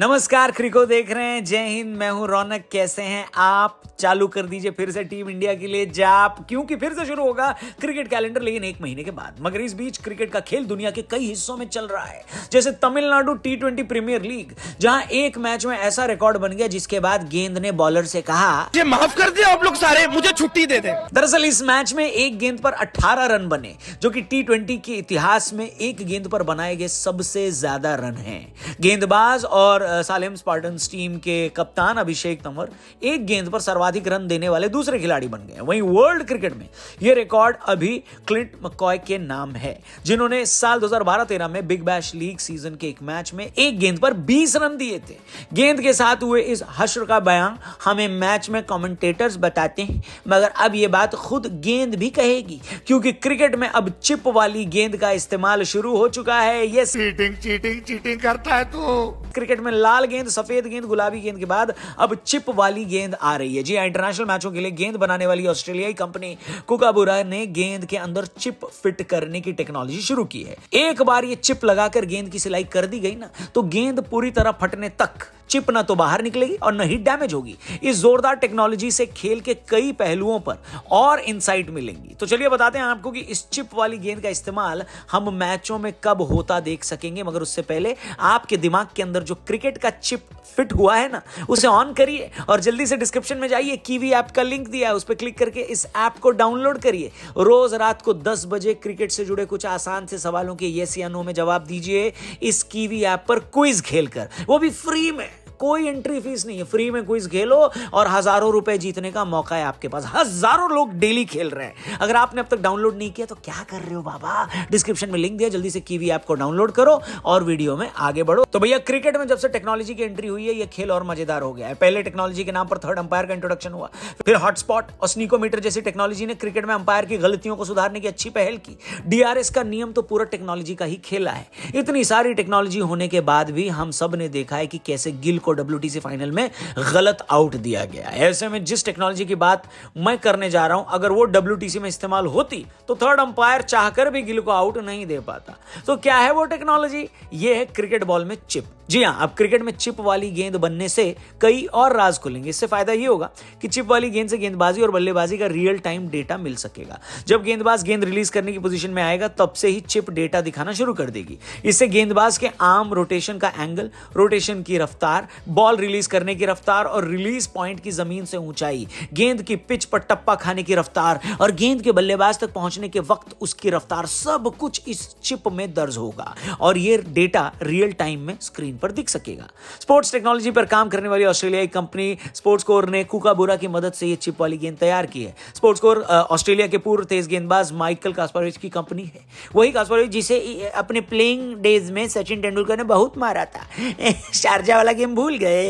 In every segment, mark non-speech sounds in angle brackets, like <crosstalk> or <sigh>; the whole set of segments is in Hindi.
नमस्कार क्रिको देख रहे हैं जय हिंद मैं हूं रौनक कैसे हैं आप चालू कर दीजिए फिर से टीम इंडिया के लिए जाप क्योंकि फिर से शुरू होगा क्रिकेट कैलेंडर लेकिन एक महीने के बाद मगर इस बीच क्रिकेट का खेल दुनिया के कई हिस्सों में चल रहा है जैसे Tamil Nadu T twenty premier league जहां एक मैच में ऐसा रिकॉर्ड बन गया जिसके बाद गेंद ने बॉलर से कहा ये माफ कर दिया आप लोग सारे मुझे छुट्टी दे दे दरअसल इस मैच में एक गेंद पर अठारह रन बने जो की टी के इतिहास में एक गेंद पर बनाए गए सबसे ज्यादा रन है गेंदबाज और और सालेम स्पार्टन्स टीम के कप्तान अभिषेक तंवर एक गेंद पर सर्वाधिक रन देने वाले दूसरे खिलाड़ी बन गए वहीं वर्ल्ड क्रिकेट में यह रिकॉर्ड अभी क्लिंट मकॉय के नाम है जिन्होंने साल 2012-13 में बिग बैश लीग सीजन के एक मैच में एक गेंद पर 20 रन दिए थे गेंद के साथ हुए इस हश्र का बयान हमें मैच में कमेंटेटर्स बताते हैं मगर अब यह बात खुद गेंद भी कहेगी क्योंकि क्रिकेट में अब चिप वाली गेंद का इस्तेमाल शुरू हो चुका है ये चीटिंग चीटिंग चीटिंग करता है तो क्रिकेट में में लाल गेंद सफेद गेंद गुलाबी गेंद के बाद अब चिप वाली गेंद आ रही है जी इंटरनेशनल हाँ, मैचों के लिए गेंद बनाने वाली ऑस्ट्रेलियाई कंपनी कुकाबुरा ने गेंद के अंदर चिप फिट करने की टेक्नोलॉजी शुरू की है एक बार ये चिप लगाकर गेंद की सिलाई कर दी गई ना तो गेंद पूरी तरह फटने तक चिप ना तो बाहर निकलेगी और न ही डैमेज होगी इस जोरदार टेक्नोलॉजी से खेल के कई पहलुओं पर और इनसाइट मिलेंगी तो चलिए बताते हैं आपको कि इस चिप वाली गेंद का इस्तेमाल हम मैचों में कब होता देख सकेंगे मगर उससे पहले आपके दिमाग के अंदर जो क्रिकेट सर्टिफिकेट का चिप फिट हुआ है ना उसे ऑन करिए और जल्दी से डिस्क्रिप्शन में जाइए कीवी ऐप का लिंक दिया है उस पर क्लिक करके इस ऐप को डाउनलोड करिए रोज रात को 10 बजे क्रिकेट से जुड़े कुछ आसान से सवालों के ये या नो में जवाब दीजिए इस कीवी ऐप पर क्विज खेलकर वो भी फ्री में कोई एंट्री फीस नहीं है फ्री में क्विज खेलो और हजारों रुपए जीतने का मौका है आपके पास हजारों लोग डेली खेल रहे हैं अगर आपने अब तक डाउनलोड नहीं किया तो क्या कर रहे हो बाबा डिस्क्रिप्शन में लिंक दिया जल्दी से कीवी ऐप को डाउनलोड करो और वीडियो में आगे बढ़ो तो भैया क्रिकेट में जब से टेक्नोलॉजी की एंट्री हुई है यह खेल और मजेदार हो गया है पहले टेक्नोलॉजी के नाम पर थर्ड अंपायर का इंट्रोडक्शन हुआ फिर हॉटस्पॉट और स्नीकोमीटर जैसी टेक्नोलॉजी ने क्रिकेट में अंपायर की गलतियों को सुधारने की अच्छी पहल की डीआरएस का नियम तो पूरा टेक्नोलॉजी का ही खेला है इतनी सारी टेक्नोलॉजी होने के बाद भी हम सब ने देखा है कि कैसे गिल को डब्ल्यू से फाइनल में गलत आउट दिया गया ऐसे में जिस टेक्नोलॉजी की बात मैं करने जा रहा हूं अगर वो डब्ल्यू में इस्तेमाल होती तो थर्ड अंपायर चाहकर भी गिल को आउट नहीं दे पाता तो क्या है वो टेक्नोलॉजी ये है क्रिकेट बॉल में चिप जी हाँ अब क्रिकेट में चिप वाली गेंद बनने से कई और राज खुलेंगे इससे फायदा ये होगा कि चिप वाली गेंद से गेंदबाजी और बल्लेबाजी का रियल टाइम डेटा मिल सकेगा जब गेंदबाज गेंद रिलीज करने की पोजीशन में आएगा तब से ही चिप डेटा दिखाना शुरू कर देगी इससे गेंदबाज के आर्म रोटेशन का एंगल रोटेशन की रफ्तार बॉल रिलीज करने की रफ्तार और रिलीज पॉइंट की जमीन से ऊंचाई गेंद की पिच पर टप्पा खाने की रफ्तार और गेंद के बल्लेबाज तक पहुंचने के वक्त उसकी रफ्तार सब कुछ इस चिप में दर्ज होगा और ये डेटा रियल टाइम में स्क्रीन स्क्रीन पर दिख सकेगा स्पोर्ट्स टेक्नोलॉजी पर काम करने वाली ऑस्ट्रेलियाई कंपनी स्पोर्ट्स कोर ने कुकाबोरा की मदद से यह चिप वाली गेंद तैयार की है स्पोर्ट्स कोर ऑस्ट्रेलिया के पूर्व तेज गेंदबाज माइकल कास्पारोविच की कंपनी है वही कास्पारोविच जिसे अपने प्लेइंग डेज में सचिन तेंदुलकर ने बहुत मारा था <laughs> शारजा वाला गेम भूल गए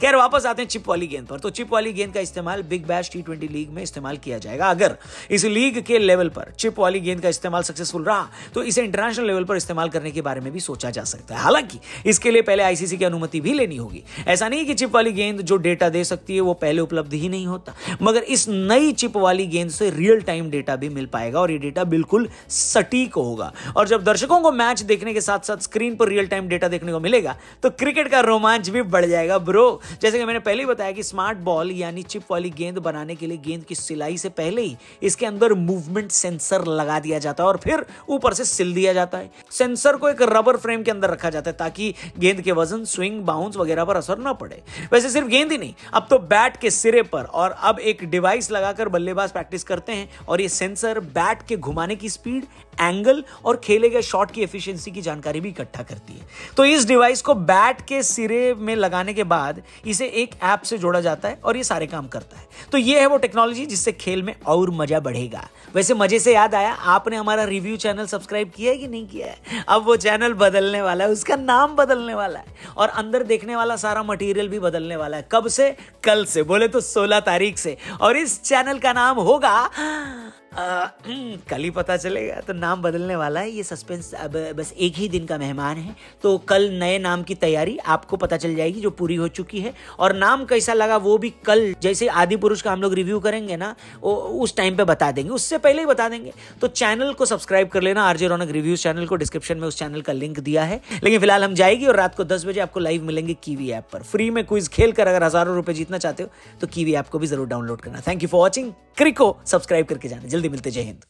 खैर वापस आते हैं चिप वाली गेंद पर तो चिप वाली गेंद का इस्तेमाल big bash T twenty league में इस्तेमाल किया जाएगा अगर इस लीग के लेवल पर चिप वाली गेंद का इस्तेमाल सक्सेसफुल रहा तो इसे इंटरनेशनल लेवल पर इस्तेमाल करने के बारे में भी सोचा जा सकता है हालांकि इसके लिए पहले आईसीसी की अनुमति भी लेनी होगी ऐसा नहीं कि चिप वाली गेंद जो डेटा दे सकती है वो पहले उपलब्ध ही नहीं होता मगर इस नई चिप वाली गेंद से रियल टाइम डेटा भी मिल पाएगा और ये डेटा बिल्कुल सटीक होगा और जब दर्शकों को मैच देखने के साथ साथ स्क्रीन पर रियल टाइम डेटा देखने को मिलेगा तो क्रिकेट का रोमांच भी बढ़ जाएगा ब्रो जैसे कि मैंने पहले ही बताया कि स्मार्ट बॉल यानी चिप वाली गेंद बनाने के लिए गेंद की सिलाई से पहले ही इसके अंदर मूवमेंट सेंसर लगा दिया जाता है और फिर ऊपर से सिल दिया जाता है सेंसर को एक रबर फ्रेम के अंदर रखा जाता है ताकि गेंद गेंद के वजन स्विंग बाउंस वगैरह पर असर न पड़े वैसे सिर्फ गेंद ही नहीं अब तो बैट के सिरे पर और अब एक डिवाइस लगाकर बल्लेबाज प्रैक्टिस करते हैं और ये सेंसर बैट के घुमाने की स्पीड एंगल और खेले गए शॉट की एफिशिएंसी की जानकारी भी इकट्ठा करती है तो इस डिवाइस को बैट के सिरे में लगाने के बाद इसे एक ऐप से जोड़ा जाता है और ये सारे काम करता है तो ये है वो टेक्नोलॉजी जिससे खेल में और मजा बढ़ेगा वैसे मजे से याद आया आपने हमारा रिव्यू चैनल सब्सक्राइब किया है कि नहीं किया है अब वो चैनल बदलने वाला है उसका नाम बदलने वाला है और अंदर देखने वाला सारा मटेरियल भी बदलने वाला है कब से कल से बोले तो 16 तारीख से और इस चैनल का नाम होगा हम्म, कल ही पता चलेगा तो नाम बदलने वाला है ये सस्पेंस अब बस एक ही दिन का मेहमान है तो कल नए नाम की तैयारी आपको पता चल जाएगी जो पूरी हो चुकी है और नाम कैसा लगा वो भी कल जैसे आदि पुरुष का हम लोग रिव्यू करेंगे ना वो उस टाइम पे बता देंगे उससे पहले ही बता देंगे तो चैनल को सब्सक्राइब कर लेना आरजे रौनक रिव्यूज चैनल को डिस्क्रिप्शन में उस चैनल का लिंक दिया है लेकिन फिलहाल हम जाएगी और रात को दस बजे आपको लाइव मिलेंगे कीवी ऐप पर फ्री में क्विज खेल कर अगर हजारों रुपए जीतना चाहते हो तो कीवी ऐप को भी जरूर डाउनलोड करना थैंक यू फॉर वॉचिंग क्रिको सब्सक्राइब करके जाना जल्दी मिलते जय हिंद